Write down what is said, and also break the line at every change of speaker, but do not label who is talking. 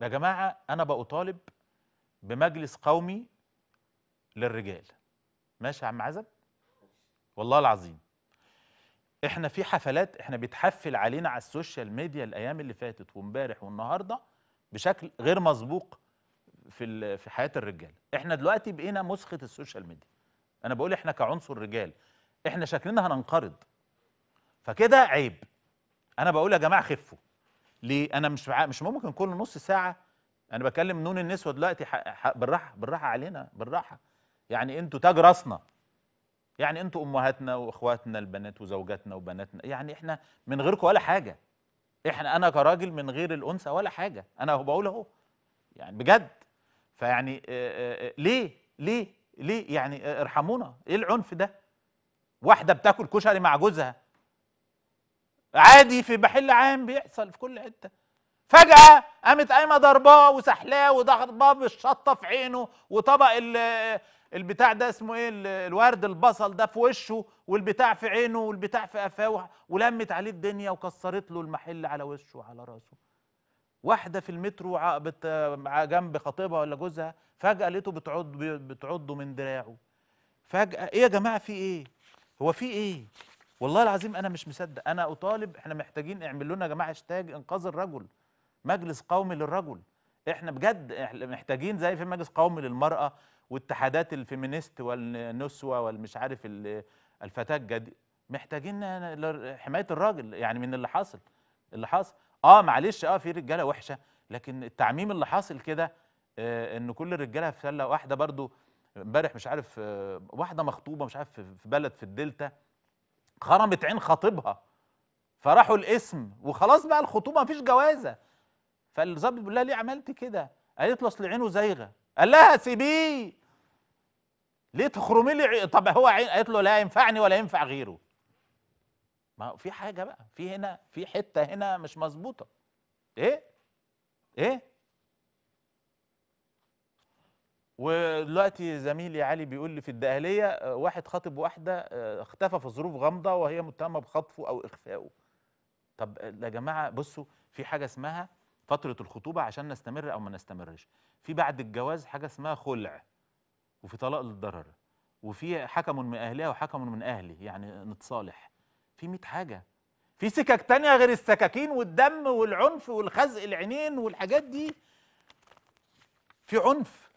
يا جماعة أنا بأطالب بمجلس قومي للرجال ماشي يا عم عزب والله العظيم احنا في حفلات احنا بيتحفل علينا على السوشيال ميديا الايام اللي فاتت وامبارح والنهارده بشكل غير مسبوق في في حياه الرجال احنا دلوقتي بقينا مسخه السوشيال ميديا انا بقول احنا كعنصر رجال احنا شكلنا هننقرض فكده عيب انا بقول يا جماعه خفوا ليه انا مش مش ممكن كل نص ساعه انا بكلم نون النسوه دلوقتي بالراحه بالراحه علينا بالراحه يعني انتوا تاج راسنا يعني انتوا امهاتنا واخواتنا البنات وزوجاتنا وبناتنا يعني احنا من غيركم ولا حاجه احنا انا كراجل من غير الانثى ولا حاجه انا بقول اهو يعني بجد فيعني ليه ليه ليه يعني ارحمونا ايه العنف ده واحده بتاكل كشري مع جوزها عادي في محل عام بيحصل في كل حته فجأة قامت قايمة ضرباه وسحلاه وضرباه بالشطة في عينه وطبق البتاع ده اسمه ايه الورد البصل ده في وشه والبتاع في عينه والبتاع في قفاه ولمت عليه الدنيا وكسرت له المحل على وشه وعلى راسه. واحدة في المترو جنب خطيبها ولا جوزها فجأة لقيته بتعض بتعضه من دراعه. فجأة ايه يا جماعة في ايه؟ هو في ايه؟ والله العظيم انا مش مصدق انا اطالب احنا محتاجين اعمل لنا يا جماعه هاشتاج انقاذ الرجل مجلس قومي للرجل احنا بجد احنا محتاجين زي في مجلس قومي للمراه واتحادات الفيمينيست والنسوه والمش عارف الفتاه الجديده محتاجين حمايه الراجل يعني من اللي حاصل اللي حاصل اه معلش اه في رجاله وحشه لكن التعميم اللي حاصل كده آه ان كل الرجاله في سله واحده برضو امبارح مش عارف آه واحده مخطوبه مش عارف في بلد في الدلتا خرمت عين خطيبها فراحوا الاسم وخلاص بقى الخطوبه مفيش جوازه فالظابط بيقول لها ليه عملت كده؟ قالت له اصل عينه زايغه قال لها سيبيه ليه تخرمي لي طب هو عين قالت له لا ينفعني ولا ينفع غيره ما في حاجه بقى في هنا في حته هنا مش مظبوطه ايه ايه ودلوقتي زميلي علي بيقول لي في الدقهليه آه، واحد خاطب واحده آه، اختفى في ظروف غامضه وهي متهمه بخطفه او اخفائه طب آه، يا جماعه بصوا في حاجه اسمها فتره الخطوبه عشان نستمر او ما نستمرش في بعد الجواز حاجه اسمها خلع وفي طلاق للضرر وفي حكم من اهلها وحكم من اهلي يعني نتصالح في 100 حاجه في سكك تانية غير السكاكين والدم والعنف والخزق العينين والحاجات دي في عنف